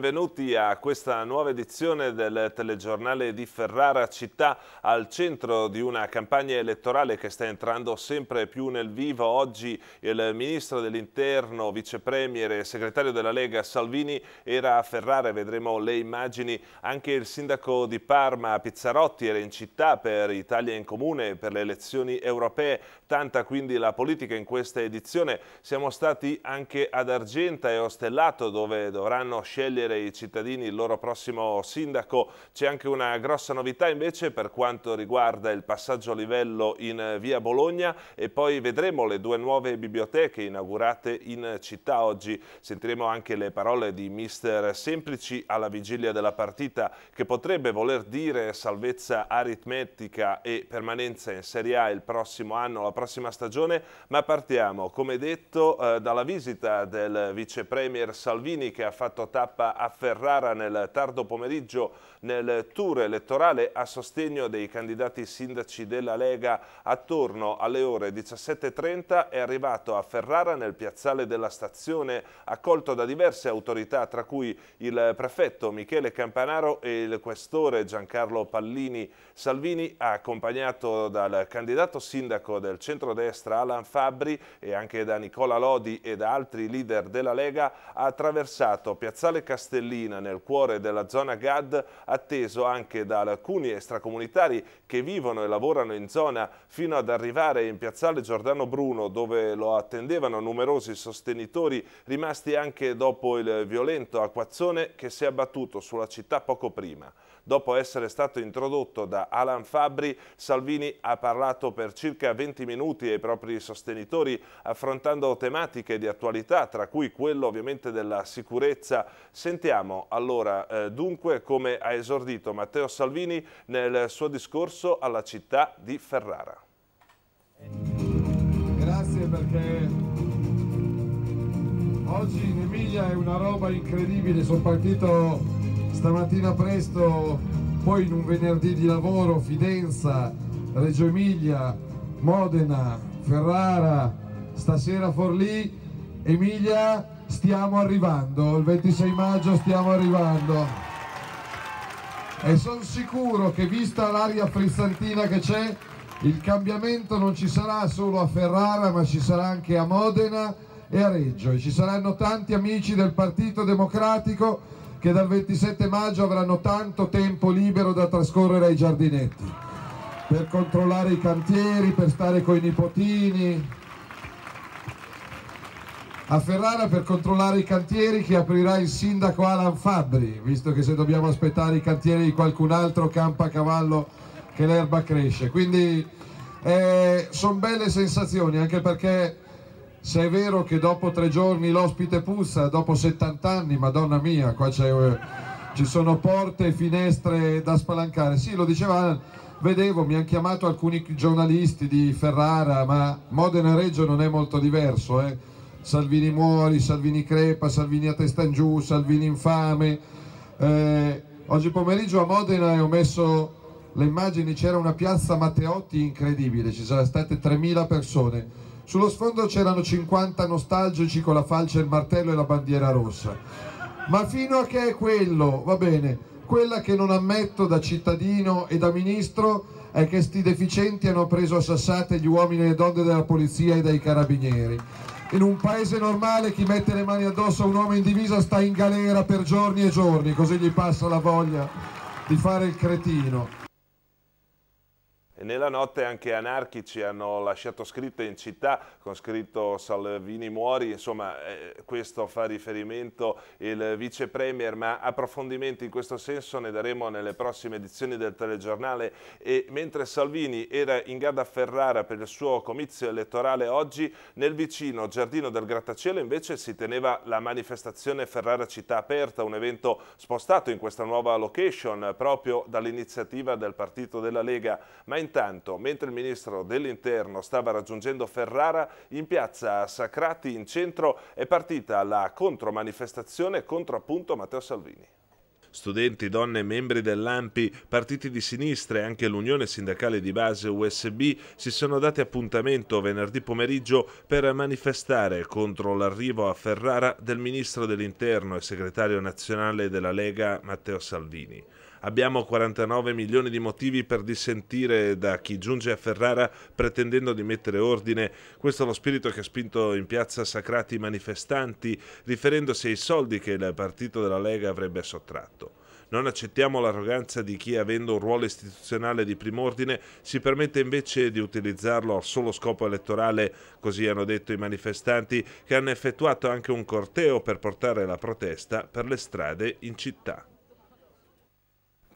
benvenuti a questa nuova edizione del telegiornale di Ferrara città al centro di una campagna elettorale che sta entrando sempre più nel vivo. Oggi il ministro dell'interno, vicepremiere e segretario della Lega Salvini era a Ferrara vedremo le immagini. Anche il sindaco di Parma Pizzarotti era in città per Italia in Comune per le elezioni europee. Tanta quindi la politica in questa edizione. Siamo stati anche ad Argenta e Ostellato dove dovranno scegliere scegliere i cittadini il loro prossimo sindaco. C'è anche una grossa novità invece per quanto riguarda il passaggio a livello in eh, via Bologna e poi vedremo le due nuove biblioteche inaugurate in città oggi. Sentiremo anche le parole di mister Semplici alla vigilia della partita che potrebbe voler dire salvezza aritmetica e permanenza in Serie A il prossimo anno, la prossima stagione, ma partiamo come detto eh, dalla visita del vice premier Salvini che ha fatto tappa a Ferrara nel tardo pomeriggio nel tour elettorale a sostegno dei candidati sindaci della Lega. Attorno alle ore 17.30 è arrivato a Ferrara nel piazzale della stazione, accolto da diverse autorità tra cui il prefetto Michele Campanaro e il questore Giancarlo Pallini. Salvini accompagnato dal candidato sindaco del centrodestra Alan Fabri e anche da Nicola Lodi e da altri leader della Lega ha attraversato piazzale Castellano Castellina nel cuore della zona GAD, atteso anche da alcuni extracomunitari che vivono e lavorano in zona fino ad arrivare in piazzale Giordano Bruno dove lo attendevano numerosi sostenitori rimasti anche dopo il violento acquazzone che si è abbattuto sulla città poco prima. Dopo essere stato introdotto da Alan Fabri, Salvini ha parlato per circa 20 minuti ai propri sostenitori affrontando tematiche di attualità, tra cui quello ovviamente della sicurezza. Sentiamo allora eh, dunque come ha esordito Matteo Salvini nel suo discorso alla città di Ferrara. Grazie perché oggi in Emilia è una roba incredibile, sono partito stamattina presto, poi in un venerdì di lavoro, Fidenza, Reggio Emilia, Modena, Ferrara, stasera Forlì, Emilia, stiamo arrivando, il 26 maggio stiamo arrivando. E sono sicuro che vista l'aria frizzantina che c'è, il cambiamento non ci sarà solo a Ferrara ma ci sarà anche a Modena e a Reggio e ci saranno tanti amici del Partito Democratico che dal 27 maggio avranno tanto tempo libero da trascorrere ai giardinetti per controllare i cantieri, per stare con i nipotini, a Ferrara per controllare i cantieri che aprirà il sindaco Alan Fabbri, visto che se dobbiamo aspettare i cantieri di qualcun altro campa a cavallo che l'erba cresce. Quindi eh, sono belle sensazioni anche perché se è vero che dopo tre giorni l'ospite puzza, dopo 70 anni, madonna mia, qua eh, ci sono porte e finestre da spalancare. Sì, lo diceva, vedevo, mi hanno chiamato alcuni giornalisti di Ferrara, ma Modena e Reggio non è molto diverso. Eh. Salvini muori, Salvini crepa, Salvini a testa in giù, Salvini infame. Eh, oggi pomeriggio a Modena ho messo le immagini, c'era una piazza Matteotti incredibile, ci sono state 3.000 persone sullo sfondo c'erano 50 nostalgici con la falce, il martello e la bandiera rossa. Ma fino a che è quello, va bene, quella che non ammetto da cittadino e da ministro è che sti deficienti hanno preso a sassate gli uomini e le donne della polizia e dai carabinieri. In un paese normale chi mette le mani addosso a un uomo in divisa sta in galera per giorni e giorni, così gli passa la voglia di fare il cretino. Nella notte anche anarchici hanno lasciato scritte in città con scritto Salvini muori, insomma eh, questo fa riferimento il vice premier, ma approfondimenti in questo senso ne daremo nelle prossime edizioni del telegiornale e mentre Salvini era in gara a Ferrara per il suo comizio elettorale oggi, nel vicino Giardino del Grattacielo invece si teneva la manifestazione Ferrara Città Aperta, un evento spostato in questa nuova location proprio dall'iniziativa del partito della Lega, ma in Intanto, mentre il ministro dell'Interno stava raggiungendo Ferrara, in piazza Sacrati in centro è partita la contromanifestazione contro appunto Matteo Salvini. Studenti, donne, membri dell'AMPI, partiti di sinistra e anche l'Unione Sindacale di Base USB si sono dati appuntamento venerdì pomeriggio per manifestare contro l'arrivo a Ferrara del Ministro dell'Interno e Segretario Nazionale della Lega Matteo Salvini. Abbiamo 49 milioni di motivi per dissentire da chi giunge a Ferrara pretendendo di mettere ordine. Questo è lo spirito che ha spinto in piazza Sacrati i manifestanti, riferendosi ai soldi che il partito della Lega avrebbe sottratto. Non accettiamo l'arroganza di chi, avendo un ruolo istituzionale di prim'ordine, si permette invece di utilizzarlo al solo scopo elettorale, così hanno detto i manifestanti, che hanno effettuato anche un corteo per portare la protesta per le strade in città.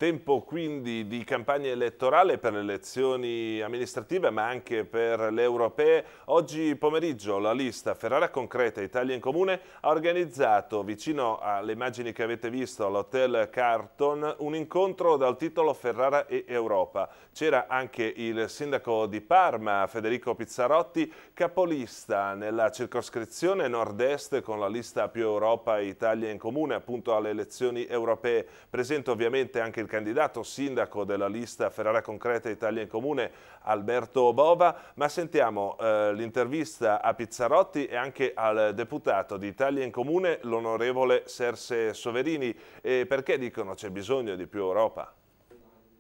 Tempo quindi di campagna elettorale per le elezioni amministrative ma anche per le europee. Oggi pomeriggio la lista Ferrara Concreta Italia in Comune ha organizzato vicino alle immagini che avete visto all'Hotel Carton un incontro dal titolo Ferrara e Europa. C'era anche il sindaco di Parma Federico Pizzarotti capolista nella circoscrizione nord-est con la lista più Europa e Italia in Comune appunto alle elezioni europee. Presente ovviamente anche il candidato sindaco della lista Ferrara Concreta Italia in Comune, Alberto Bova, ma sentiamo eh, l'intervista a Pizzarotti e anche al deputato di Italia in Comune, l'onorevole Serse Soverini, e perché dicono c'è bisogno di più Europa?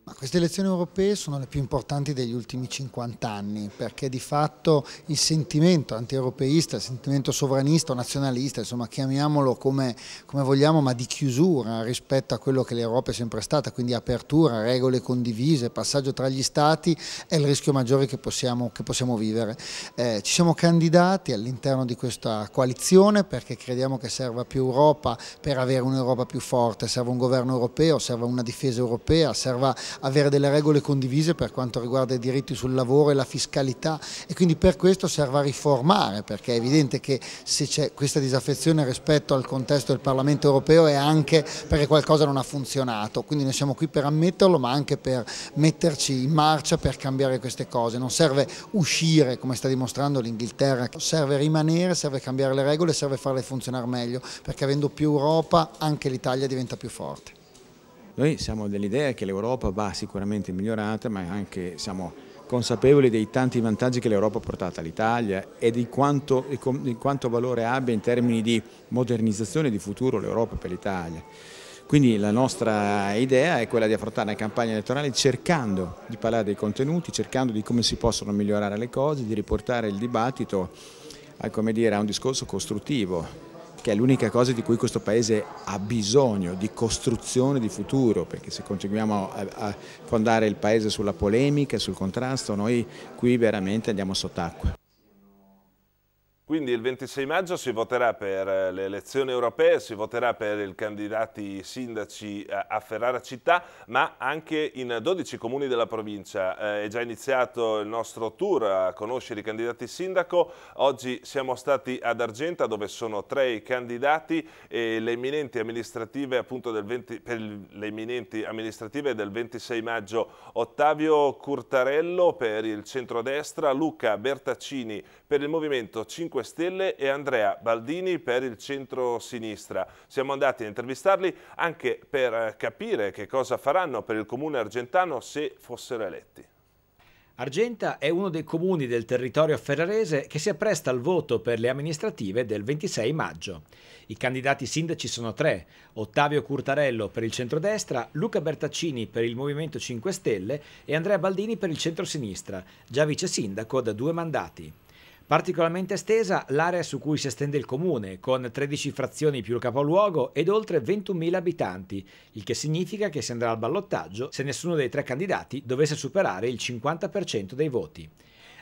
Ma queste elezioni europee sono le più importanti degli ultimi 50 anni perché di fatto il sentimento anti-europeista, il sentimento sovranista o nazionalista, insomma chiamiamolo come, come, vogliamo, ma di chiusura rispetto a quello che l'Europa è sempre stata, quindi apertura, regole condivise, passaggio tra gli stati, è il rischio maggiore che possiamo, che possiamo vivere. Eh, ci siamo candidati all'interno di questa coalizione perché crediamo che serva più Europa per avere un'Europa più forte, serve un governo europeo, serve una difesa europea, serve avere delle regole condivise per quanto riguarda i diritti sul lavoro e la fiscalità e quindi per questo serve a riformare perché è evidente che se c'è questa disaffezione rispetto al contesto del Parlamento europeo è anche perché qualcosa non ha funzionato, quindi noi siamo qui per ammetterlo ma anche per metterci in marcia per cambiare queste cose, non serve uscire come sta dimostrando l'Inghilterra, serve rimanere, serve cambiare le regole, serve farle funzionare meglio perché avendo più Europa anche l'Italia diventa più forte. Noi siamo dell'idea che l'Europa va sicuramente migliorata, ma anche siamo consapevoli dei tanti vantaggi che l'Europa ha portato all'Italia e di quanto, di quanto, valore abbia in termini di modernizzazione di futuro l'Europa per l'Italia. Quindi la nostra idea è quella di affrontare la campagna elettorale cercando di parlare dei contenuti, cercando di come si possono migliorare le cose, di riportare il dibattito a, eh, dire, a un discorso costruttivo, che è l'unica cosa di cui questo Paese ha bisogno, di costruzione di futuro, perché se continuiamo a, fondare il Paese sulla polemica, sul contrasto, noi qui veramente andiamo sott'acqua. Quindi il 26 maggio si voterà per eh, le elezioni europee, si voterà per i candidati sindaci eh, a Ferrara città, ma anche in 12 comuni della provincia. Eh, è già iniziato il nostro tour a conoscere i candidati sindaco. Oggi siamo stati ad Argenta dove sono tre i candidati e le imminenti amministrative, 20, per le eminenti amministrative del 26 maggio Ottavio Curtarello per il centrodestra, Luca Bertaccini per il Movimento 5 5 Stelle e Andrea Baldini per il centro-sinistra. Siamo andati a intervistarli anche per eh, capire che cosa faranno per il comune argentano se fossero eletti. Argenta è uno dei comuni del territorio ferrarese che si appresta al voto per le amministrative del 26 maggio. I candidati sindaci sono tre, Ottavio Curtarello per il centrodestra, Luca Bertaccini per il Movimento 5 Stelle e Andrea Baldini per il centrosinistra, già vice sindaco da due mandati. Particolarmente estesa l'area su cui si estende il comune, con 13 frazioni più il capoluogo ed oltre 21.000 abitanti, il che significa che si andrà al ballottaggio se nessuno dei tre candidati dovesse superare il 50% dei voti.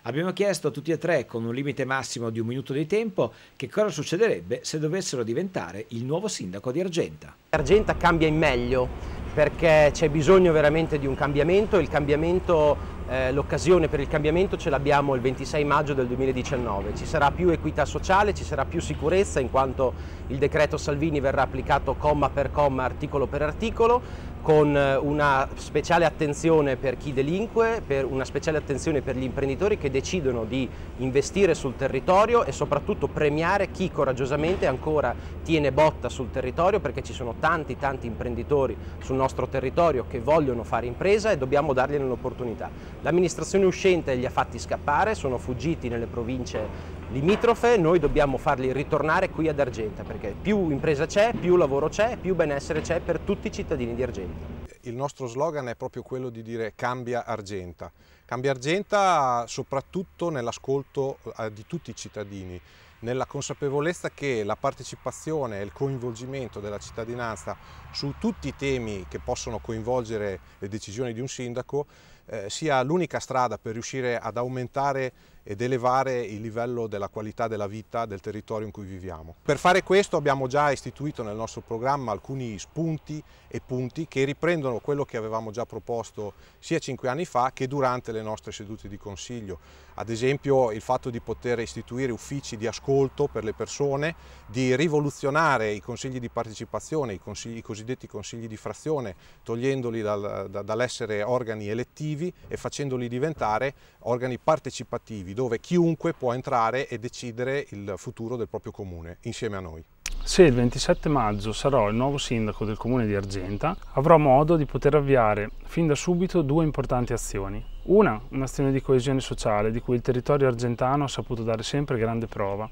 Abbiamo chiesto a tutti e tre, con un limite massimo di un minuto di tempo, che cosa succederebbe se dovessero diventare il nuovo sindaco di Argenta. Argenta cambia in meglio perché c'è bisogno veramente di un cambiamento, il cambiamento eh, l'occasione per il cambiamento ce l'abbiamo il 26 maggio del 2019. Ci sarà più equità sociale, ci sarà più sicurezza in quanto il decreto Salvini verrà applicato comma per comma, articolo per articolo con eh, una speciale attenzione per chi delinque, per una speciale attenzione per gli imprenditori che decidono di investire sul territorio e soprattutto premiare chi coraggiosamente ancora tiene botta sul territorio perché ci sono tanti tanti imprenditori sul nostro territorio che vogliono fare impresa e dobbiamo dargli un'opportunità. L'amministrazione uscente li ha fatti scappare, sono fuggiti nelle province limitrofe, noi dobbiamo farli ritornare qui ad Argenta, perché più impresa c'è, più lavoro c'è, più benessere c'è per tutti i cittadini di Argenta. Il nostro slogan è proprio quello di dire cambia Argenta. Cambia Argenta soprattutto nell'ascolto eh, di tutti i cittadini, nella consapevolezza che la partecipazione e il coinvolgimento della cittadinanza su tutti i temi che possono coinvolgere le decisioni di un sindaco eh, sia l'unica strada per riuscire ad aumentare ed elevare il livello della qualità della vita del territorio in cui viviamo. Per fare questo abbiamo già istituito nel nostro programma alcuni spunti e punti che riprendono quello che avevamo già proposto sia cinque anni fa che durante le nostre sedute di consiglio. Ad esempio il fatto di poter istituire uffici di ascolto per le persone, di rivoluzionare i consigli di partecipazione, i, consigli, i cosiddetti consigli di frazione, togliendoli dal, da, dall'essere organi elettivi e facendoli diventare organi partecipativi inclusivi, dove chiunque può entrare e decidere il futuro del proprio comune insieme a noi. Se il 27 maggio sarò il nuovo sindaco del comune di Argenta, avrò modo di poter avviare fin da subito due importanti azioni. Una, un'azione di coesione sociale di cui il territorio argentano ha saputo dare sempre grande prova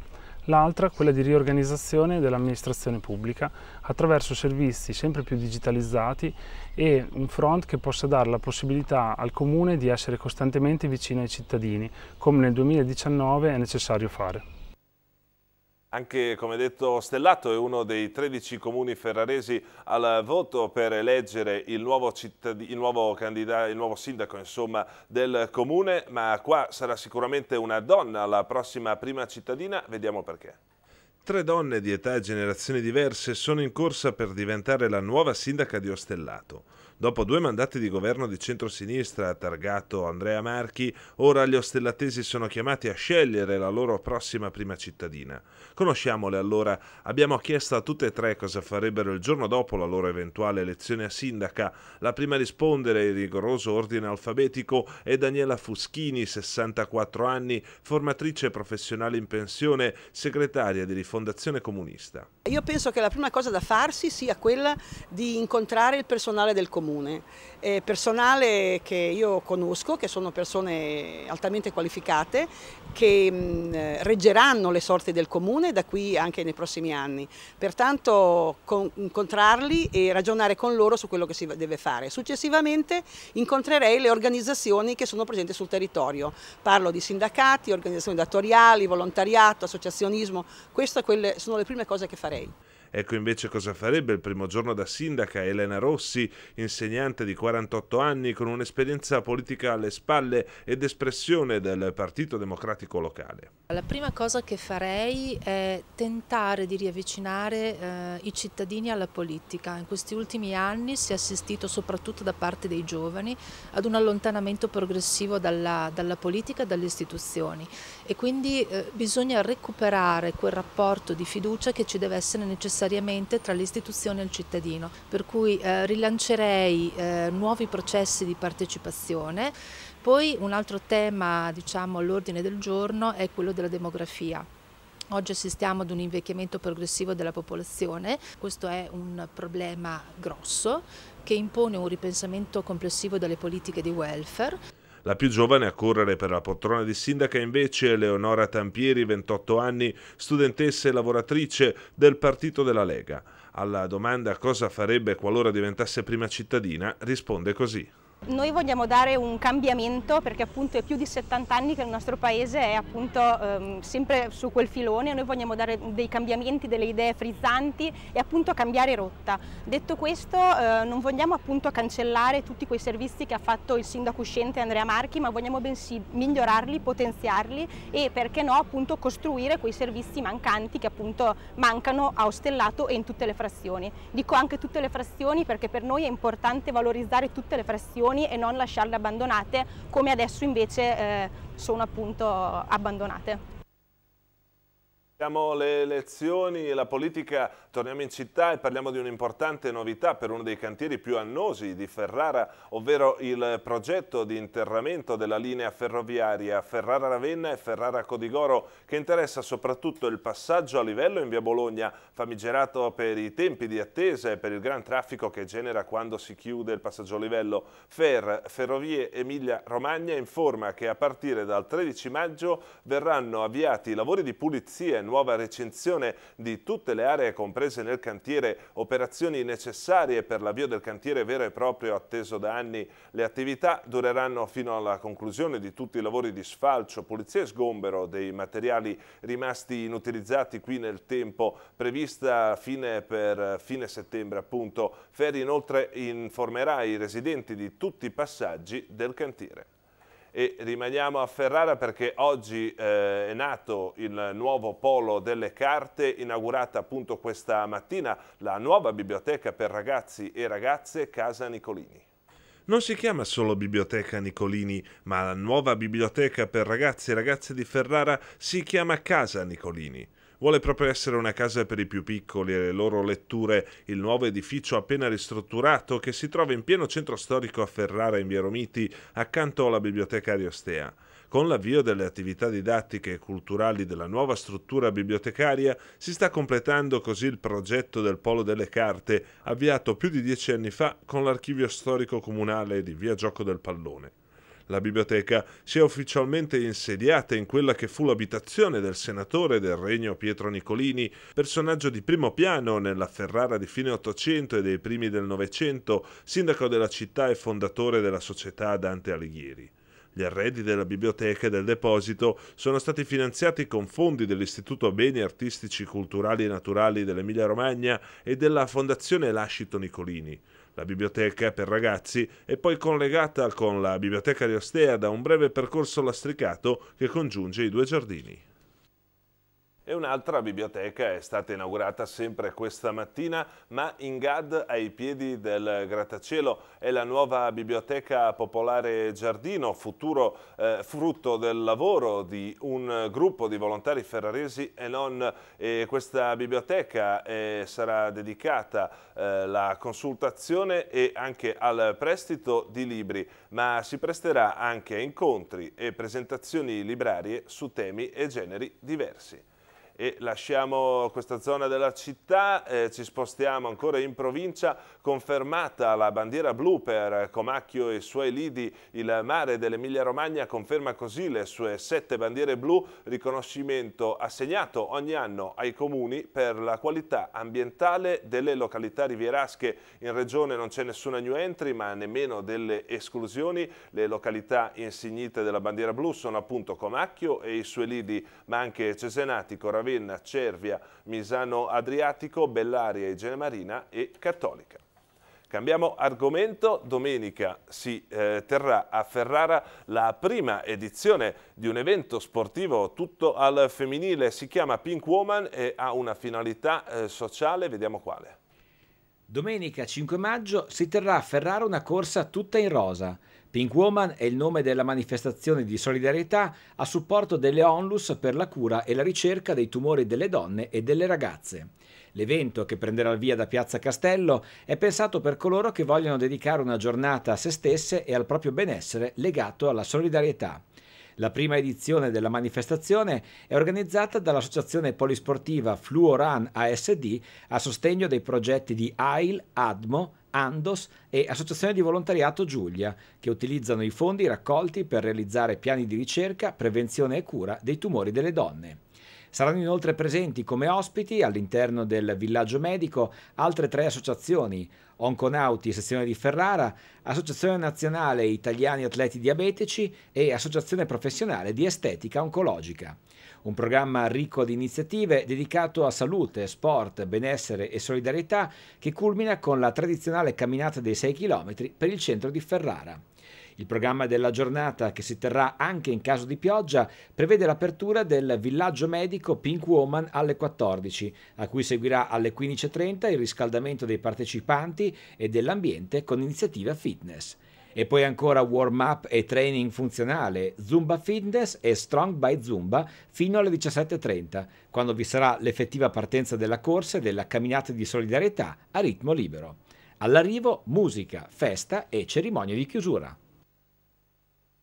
l'altra quella di riorganizzazione dell'amministrazione pubblica attraverso servizi sempre più digitalizzati e un front che possa dare la possibilità al Comune di essere costantemente vicino ai cittadini, come nel 2019 è necessario fare. Anche, come detto, Stellato è uno dei 13 comuni ferraresi al voto per eleggere il nuovo, il nuovo, il nuovo sindaco insomma, del comune, ma qua sarà sicuramente una donna la prossima prima cittadina, vediamo perché. Tre donne di età e generazioni diverse sono in corsa per diventare la nuova sindaca di Ostellato. Dopo due mandati di governo di centrosinistra targato Andrea Marchi, ora gli ostellatesi sono chiamati a scegliere la loro prossima prima cittadina. Conosciamole allora, abbiamo chiesto a tutte e tre cosa farebbero il giorno dopo la loro eventuale elezione a sindaca. La prima a rispondere in rigoroso ordine alfabetico è Daniela Fuschini, 64 anni, formatrice professionale in pensione, segretaria di Rifondazione Comunista. Io penso che la prima cosa da farsi sia quella di incontrare il personale del comune comune. È personale che io conosco, che sono persone altamente qualificate, che mh, mm, reggeranno le sorti del comune da qui anche nei prossimi anni. Pertanto con, incontrarli e ragionare con loro su quello che si deve fare. Successivamente incontrerei le organizzazioni che sono presenti sul territorio. Parlo di sindacati, organizzazioni datoriali, volontariato, associazionismo. Queste sono le prime cose che farei. Ecco invece cosa farebbe il primo giorno da sindaca Elena Rossi, insegnante di 48 anni con un'esperienza politica alle spalle ed espressione del Partito Democratico locale. La prima cosa che farei è tentare di riavvicinare eh, i cittadini alla politica. In questi ultimi anni si è assistito soprattutto da parte dei giovani ad un allontanamento progressivo dalla, dalla politica e dalle istituzioni e quindi eh, bisogna recuperare quel rapporto di fiducia che ci deve essere necessariamente tra l'istituzione e il cittadino, per cui eh, rilancerei eh, nuovi processi di partecipazione. Poi un altro tema diciamo, all'ordine del giorno è quello della demografia. Oggi assistiamo ad un invecchiamento progressivo della popolazione, questo è un problema grosso che impone un ripensamento complessivo delle politiche di welfare. La più giovane a correre per la poltrona di sindaca invece è Leonora Tampieri, 28 anni, studentessa e lavoratrice del partito della Lega. Alla domanda cosa farebbe qualora diventasse prima cittadina risponde così. Noi vogliamo dare un cambiamento perché appunto è più di 70 anni che il nostro paese è appunto ehm, sempre su quel filone, noi vogliamo dare dei cambiamenti, delle idee frizzanti e appunto cambiare rotta. Detto questo eh, non vogliamo appunto cancellare tutti quei servizi che ha fatto il sindaco uscente Andrea Marchi, ma vogliamo bensì migliorarli, potenziarli e perché no appunto costruire quei servizi mancanti che appunto mancano a Ostellato e in tutte le frazioni. Dico anche tutte le frazioni perché per noi è importante valorizzare tutte le frazioni situazioni e non lasciarle abbandonate come adesso invece eh, sono appunto abbandonate. Abbiamo le elezioni e la politica, torniamo in città e parliamo di un'importante novità per uno dei cantieri più annosi di Ferrara, ovvero il progetto di interramento della linea ferroviaria Ferrara-Ravenna e Ferrara-Codigoro che interessa soprattutto il passaggio a livello in via Bologna, famigerato per i tempi di attesa e per il gran traffico che genera quando si chiude il passaggio a livello. Fer, Ferrovie Emilia-Romagna informa che a partire dal 13 maggio verranno avviati i lavori di pulizia e nuova nuova recensione di tutte le aree comprese nel cantiere, operazioni necessarie per l'avvio del cantiere vero e proprio atteso da anni. Le attività dureranno fino alla conclusione di tutti i lavori di sfalcio, pulizia e sgombero dei materiali rimasti inutilizzati qui nel tempo, prevista fine per fine settembre appunto. Ferri inoltre informerà i residenti di tutti i passaggi del cantiere e rimaniamo a Ferrara perché oggi eh, è nato il nuovo polo delle carte, inaugurata appunto questa mattina la nuova biblioteca per ragazzi e ragazze Casa Nicolini. Non si chiama solo Biblioteca Nicolini, ma la nuova biblioteca per ragazzi e ragazze di Ferrara si chiama Casa Nicolini vuole proprio essere una casa per i più piccoli e le loro letture. Il nuovo edificio appena ristrutturato che si trova in pieno centro storico a Ferrara in Via Romiti, accanto alla biblioteca Ariostea. Con l'avvio delle attività didattiche e culturali della nuova struttura bibliotecaria si sta completando così il progetto del Polo delle Carte, avviato più di dieci anni fa con l'archivio storico comunale di Via Gioco del Pallone. La biblioteca si è ufficialmente insediata in quella che fu l'abitazione del senatore del regno Pietro Nicolini, personaggio di primo piano nella Ferrara di fine Ottocento e dei primi del Novecento, sindaco della città e fondatore della società Dante Alighieri. Gli arredi della biblioteca e del deposito sono stati finanziati con fondi dell'Istituto Beni Artistici Culturali e Naturali dell'Emilia Romagna e della Fondazione Lascito Nicolini la biblioteca per ragazzi, e poi collegata con la biblioteca di Ostea da un breve percorso lastricato che congiunge i due giardini e un'altra biblioteca è stata inaugurata sempre questa mattina ma in GAD ai piedi del grattacielo. È la nuova biblioteca popolare Giardino, futuro eh, frutto del lavoro di un gruppo di volontari ferraresi e non. E questa biblioteca eh, sarà dedicata alla eh, consultazione e anche al prestito di libri ma si presterà anche a incontri e presentazioni librarie su temi e generi diversi e lasciamo questa zona della città, eh, ci spostiamo ancora in provincia, confermata la bandiera blu per Comacchio e i suoi lidi, il mare dell'Emilia Romagna conferma così le sue sette bandiere blu, riconoscimento assegnato ogni anno ai comuni per la qualità ambientale delle località rivierasche. In regione non c'è nessuna new entry ma nemmeno delle esclusioni, le località insignite della bandiera blu sono appunto Comacchio e i suoi lidi, ma anche Cesenati, Ravenna, Ravenna, Cervia, Misano Adriatico, Bellaria, Igene Marina e Cattolica. Cambiamo argomento, domenica si eh, terrà a Ferrara la prima edizione di un evento sportivo tutto al femminile, si chiama Pink Woman e ha una finalità eh, sociale, vediamo quale. Domenica 5 maggio si terrà a Ferrara una corsa tutta in rosa. Pink Woman è il nome della manifestazione di solidarietà a supporto delle onlus per la cura e la ricerca dei tumori delle donne e delle ragazze. L'evento, che prenderà il via da Piazza Castello, è pensato per coloro che vogliono dedicare una giornata a se stesse e al proprio benessere legato alla solidarietà. La prima edizione della manifestazione è organizzata dall'associazione polisportiva Fluoran ASD a sostegno dei progetti di AIL, ADMO, Andos e Associazione di Volontariato Giulia, che utilizzano i fondi raccolti per realizzare piani di ricerca, prevenzione e cura dei tumori delle donne. Saranno inoltre presenti come ospiti all'interno del villaggio medico altre tre associazioni, Onconauti Sezione di Ferrara, Associazione Nazionale Italiani Atleti Diabetici e Associazione Professionale di Estetica Oncologica. Un programma ricco di iniziative dedicato a salute, sport, benessere e solidarietà che culmina con la tradizionale camminata dei 6 km per il centro di Ferrara. Il programma della giornata, che si terrà anche in caso di pioggia, prevede l'apertura del villaggio medico Pink Woman alle 14, a cui seguirà alle 15.30 il riscaldamento dei partecipanti e dell'ambiente con iniziativa fitness. E poi ancora warm up e training funzionale, Zumba Fitness e Strong by Zumba fino alle 17.30, quando vi sarà l'effettiva partenza della corsa e della camminata di solidarietà a ritmo libero. All'arrivo musica, festa e cerimonia di chiusura.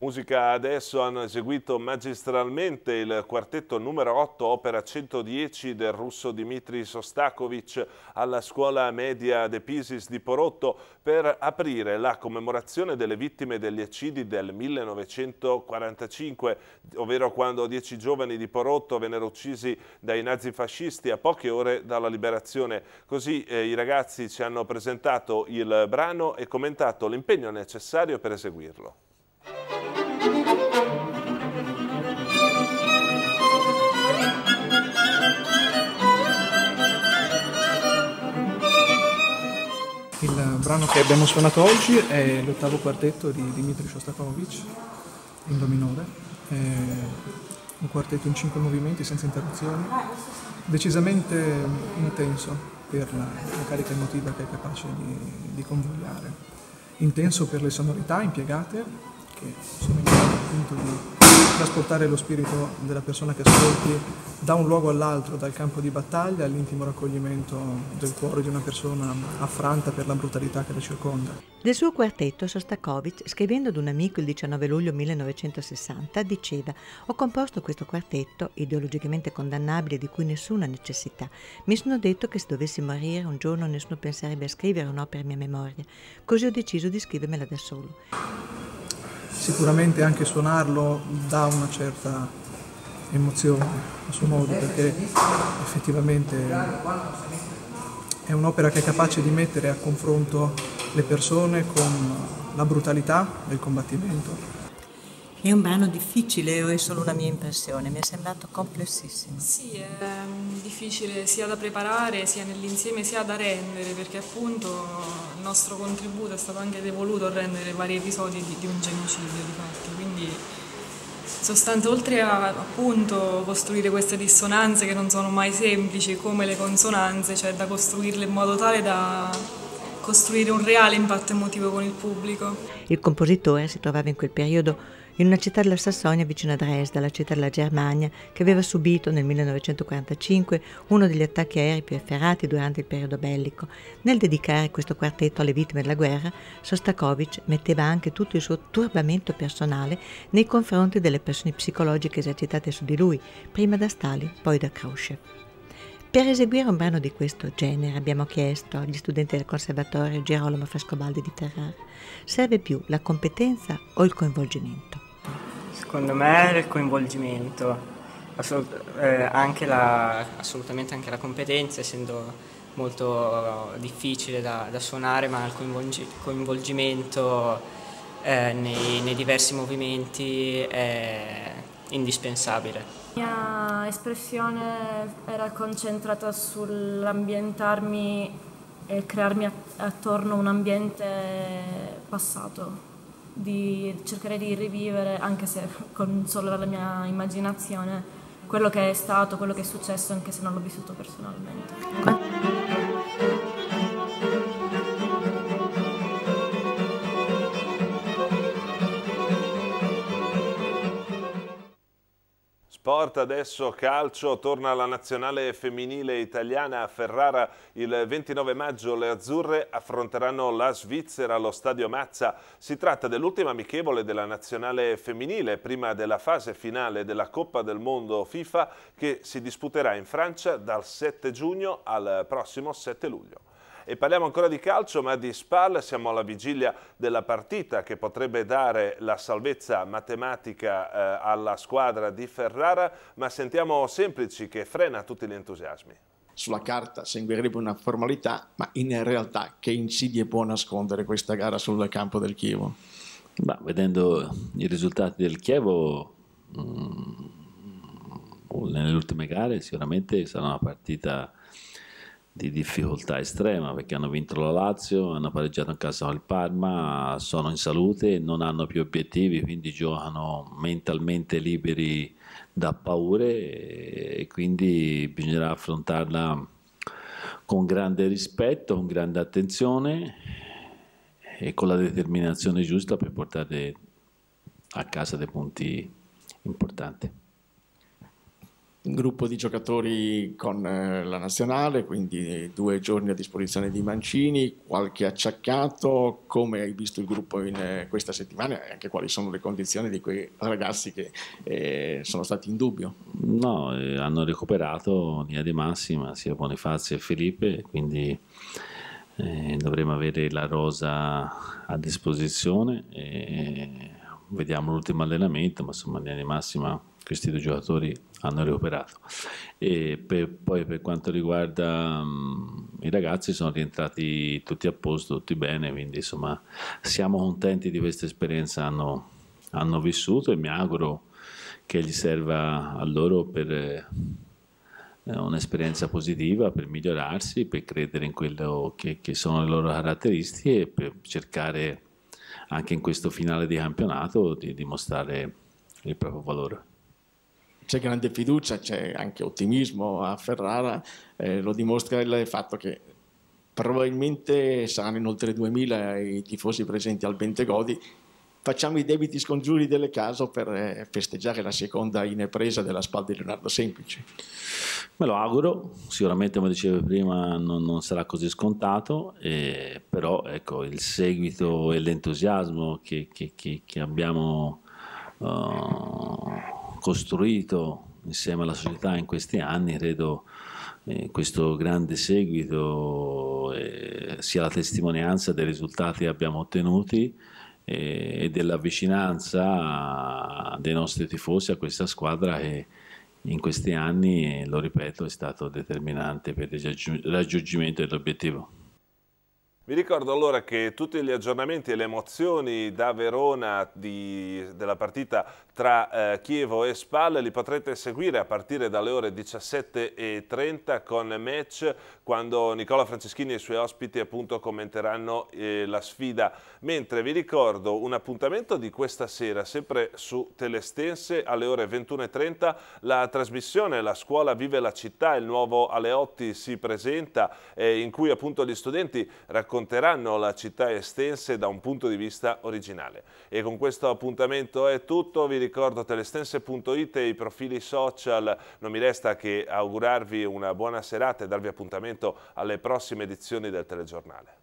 Musica adesso hanno eseguito magistralmente il quartetto numero 8 opera 110 del russo Dmitry Sostakovich alla scuola media De Pisis di Porotto per aprire la commemorazione delle vittime degli eccidi del 1945, ovvero quando dieci giovani di Porotto vennero uccisi dai nazifascisti a poche ore dalla liberazione. Così eh, i ragazzi ci hanno presentato il brano e commentato l'impegno necessario per eseguirlo. brano che abbiamo suonato oggi è l'ottavo quartetto di Dimitri Shostakovich in do minore, è un quartetto in cinque movimenti senza interruzioni, decisamente intenso per la, la carica emotiva che è capace di, di, convogliare, intenso per le sonorità impiegate che sono in grado appunto di trasportare lo spirito della persona che ascolti da un luogo all'altro, dal campo di battaglia all'intimo raccoglimento del cuore di una persona affranta per la brutalità che la circonda. Del suo quartetto Sostakovich, scrivendo ad un amico il 19 luglio 1960, diceva «Ho composto questo quartetto, ideologicamente condannabile di cui nessuna necessità. Mi sono detto che se dovessi morire un giorno nessuno penserebbe a scrivere un'opera in mia memoria. Così ho deciso di scrivermela da solo» sicuramente anche suonarlo dà una certa emozione a suo modo perché effettivamente è un'opera che è capace di mettere a confronto le persone con la brutalità del combattimento è un brano difficile o è solo una mia impressione? Mi è sembrato complessissimo. Sì, è ehm, difficile sia da preparare, sia nell'insieme, sia da rendere, perché appunto il nostro contributo è stato anche devoluto a rendere vari episodi di, di un genocidio di fatto, quindi sostanza, oltre a appunto, costruire queste dissonanze che non sono mai semplici come le consonanze, cioè da costruirle in modo tale da costruire un reale impatto emotivo con il pubblico. Il compositore si trovava in quel periodo in una città della Sassonia vicino a Dresda, la città della Germania, che aveva subito nel 1945 uno degli attacchi aerei più efferati durante il periodo bellico. Nel dedicare questo quartetto alle vittime della guerra, Sostakovich metteva anche tutto il suo turbamento personale nei confronti delle pressioni psicologiche esercitate su di lui, prima da Stalin, poi da Khrushchev. Per eseguire un brano di questo genere abbiamo chiesto agli studenti del Conservatorio Girolamo Frescobaldi di Ferrara, serve più la competenza o il coinvolgimento? Secondo me il coinvolgimento, Assolut eh, anche la, assolutamente anche la competenza, essendo molto difficile da, da suonare, ma il coinvolgi coinvolgimento eh, nei, nei, diversi movimenti è indispensabile. La mia espressione era concentrata sull'ambientarmi e crearmi attorno un ambiente passato, di cercare di rivivere, anche se con solo la mia immaginazione, quello che è stato, quello che è successo, anche se non l'ho vissuto personalmente. Porta adesso calcio, torna la nazionale femminile italiana a Ferrara il 29 maggio le azzurre affronteranno la Svizzera allo stadio Mazza. Si tratta dell'ultima amichevole della nazionale femminile prima della fase finale della Coppa del Mondo FIFA che si disputerà in Francia dal 7 giugno al prossimo 7 luglio. E parliamo ancora di calcio, ma di Spal siamo alla vigilia della partita che potrebbe dare la salvezza matematica eh, alla squadra di Ferrara, ma sentiamo Semplici che frena tutti gli entusiasmi sulla carta seguirebbe una formalità, ma in realtà che insidie può nascondere questa gara sul campo del Chievo? Bah, vedendo i risultati del Chievo, mh, mm, nelle ultime gare sicuramente sarà una partita di difficoltà estrema perché hanno vinto la Lazio, hanno pareggiato in casa con il Parma, sono in salute, non hanno più obiettivi, quindi giocano mentalmente liberi da paure e quindi bisognerà affrontarla con grande rispetto, con grande attenzione e con la determinazione giusta per portare a casa dei punti importanti gruppo di giocatori con eh, la nazionale, quindi due giorni a disposizione di Mancini, qualche acciaccato, come hai visto il gruppo in eh, questa settimana e anche quali sono le condizioni di quei ragazzi che eh, sono stati in dubbio? No, eh, hanno recuperato in linea di massima sia Bonifazio che Felipe, quindi eh, dovremo avere la rosa a disposizione. E eh, vediamo l'ultimo allenamento, ma insomma in linea di massima questi due giocatori hanno recuperato. E per, poi per quanto riguarda um, i ragazzi sono rientrati tutti a posto, tutti bene, quindi insomma siamo contenti di questa esperienza, hanno, hanno vissuto e mi auguro che gli serva a loro per eh, un'esperienza positiva, per migliorarsi, per credere in quello che, che sono le loro caratteristiche e per cercare anche in questo finale di campionato di dimostrare il proprio valore c'è grande fiducia, c'è anche ottimismo a Ferrara, eh, lo dimostra il fatto che probabilmente saranno in oltre 2000 i tifosi presenti al Bentegodi. Facciamo i debiti scongiuri delle case per eh, festeggiare la seconda inepresa della spalla di Leonardo Semplice. Me lo auguro, sicuramente come dicevo prima non, non sarà così scontato, eh, però ecco, il seguito e l'entusiasmo che, che, che, che abbiamo... Uh, costruito insieme alla società in questi anni, credo eh, questo grande seguito eh, sia la testimonianza dei risultati che abbiamo ottenuti eh, e della vicinanza dei nostri tifosi a questa squadra che in questi anni, eh, lo ripeto, è stato determinante per il raggiungimento dell'obiettivo. Vi ricordo allora che tutti gli aggiornamenti e le emozioni da Verona di, della partita tra eh, Chievo e Spal li potrete seguire a partire dalle ore 17.30 con match quando Nicola Franceschini e i suoi ospiti appunto commenteranno eh, la sfida mentre vi ricordo un appuntamento di questa sera sempre su Telestense alle ore 21.30 la trasmissione La scuola vive la città il nuovo Aleotti si presenta eh, in cui appunto gli studenti racconteranno la città estense da un punto di vista originale e con questo appuntamento è tutto vi ricordo telestense.it e i profili social, non mi resta che augurarvi una buona serata e darvi appuntamento alle prossime edizioni del telegiornale.